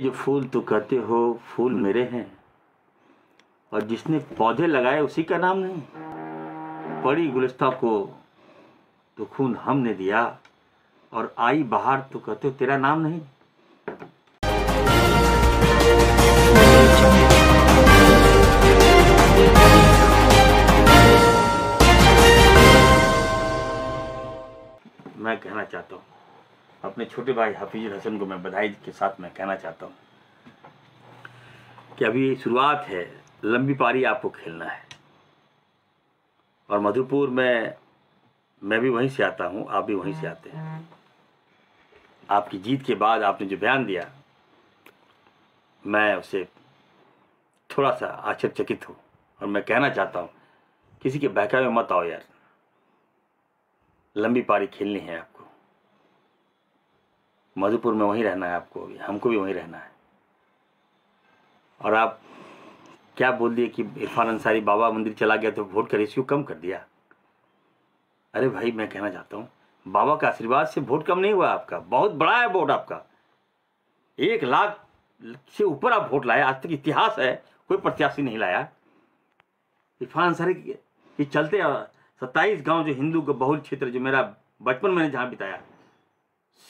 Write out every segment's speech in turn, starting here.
ये फूल तो कहते हो फूल मेरे हैं और जिसने पौधे लगाए उसी का नाम नहीं पड़ी गुलस्ता को तो खून हमने दिया और आई बाहर तो कहते हो तेरा नाम नहीं मैं कहना चाहता हूँ अपने छोटे भाई हफीज हसन को मैं बधाई के साथ मैं कहना चाहता हूँ कि अभी शुरुआत है लंबी पारी आपको खेलना है और मधुपुर में मैं भी वहीं से आता हूँ आप भी वहीं से आते हैं आपकी जीत के बाद आपने जो बयान दिया मैं उसे थोड़ा सा आश्चर्यचकित हूँ और मैं कहना चाहता हूँ किसी के बहकावे मत आओ यार लंबी पारी खेलनी है आप मधुपुर में वहीं रहना है आपको अभी हमको भी वहीं रहना है और आप क्या बोल दिए कि इरफान अंसारी बाबा मंदिर चला गया तो वोट का रेशियो कम कर दिया अरे भाई मैं कहना चाहता हूँ बाबा का आशीर्वाद से वोट कम नहीं हुआ आपका बहुत बड़ा है वोट आपका एक लाख से ऊपर आप वोट लाए आज तक इतिहास है कोई प्रत्याशी नहीं लाया इरफान अंसारी ये चलते सत्ताईस गांव जो हिंदू का बहुल क्षेत्र जो मेरा बचपन मैंने जहाँ बिताया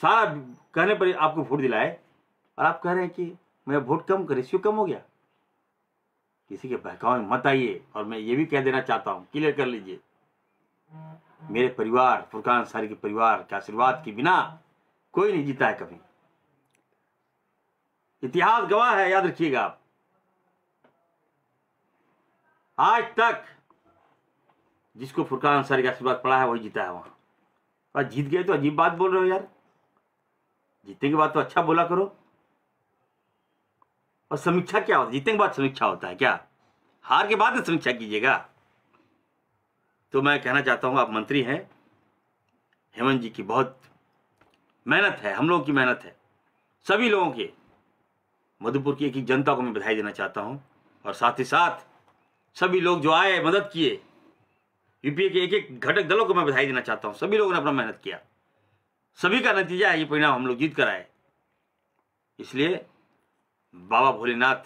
सारा कहने पर आपको वोट दिलाए और आप कह रहे हैं कि मेरा वोट कम रेशियो कम हो गया किसी के बहकाव में मत आइए और मैं ये भी कह देना चाहता हूँ क्लियर कर लीजिए मेरे परिवार फुरकान अंसारी के परिवार के आशीर्वाद के बिना कोई नहीं जीता है कभी इतिहास गवाह है याद रखिएगा आप आज तक जिसको फुरकान अंसारी का आशीर्वाद पड़ा है वही जीता है वहां और जीत गए तो अजीब बात बोल रहे हो यार जीतने के बाद तो अच्छा बोला करो और समीक्षा क्या होती है जीतने के बाद समीक्षा होता है क्या हार के बाद समीक्षा कीजिएगा तो मैं कहना चाहता हूँ आप मंत्री हैं हेमंत जी की बहुत मेहनत है हम लोगों की मेहनत है सभी लोगों के मधुपुर की एक एक जनता को मैं बधाई देना चाहता हूँ और साथ ही साथ सभी लोग जो आए मदद किए यूपीए के एक एक घटक दलों को मैं बधाई देना चाहता हूँ सभी लोगों ने अपना मेहनत किया सभी का नतीजा है ये परिणाम हम लोग जीत कर आए इसलिए बाबा भोलेनाथ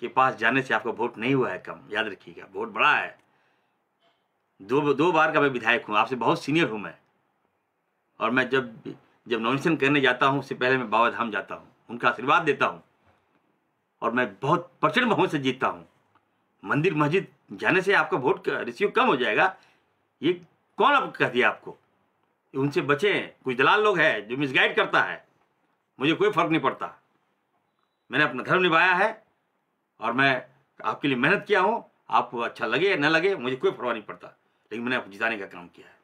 के पास जाने से आपका वोट नहीं हुआ है कम याद रखिएगा वोट बड़ा है दो दो बार का मैं विधायक हूँ आपसे बहुत सीनियर हूँ मैं और मैं जब जब नॉमिनेशन करने जाता हूँ उससे पहले मैं बाबा धाम जाता हूँ उनका आशीर्वाद देता हूँ और मैं बहुत प्रचंड बहुत से जीतता हूँ मंदिर मस्जिद जाने से आपका वोट रिसीव कम हो जाएगा ये कौन आप कह दिया आपको उनसे बचें कुछ दलाल लोग हैं जो मिसगाइड करता है मुझे कोई फर्क नहीं पड़ता मैंने अपना धर्म निभाया है और मैं आपके लिए मेहनत किया हूँ आपको अच्छा लगे या ना लगे मुझे कोई फर्क नहीं पड़ता लेकिन मैंने आपको जिताने का काम किया है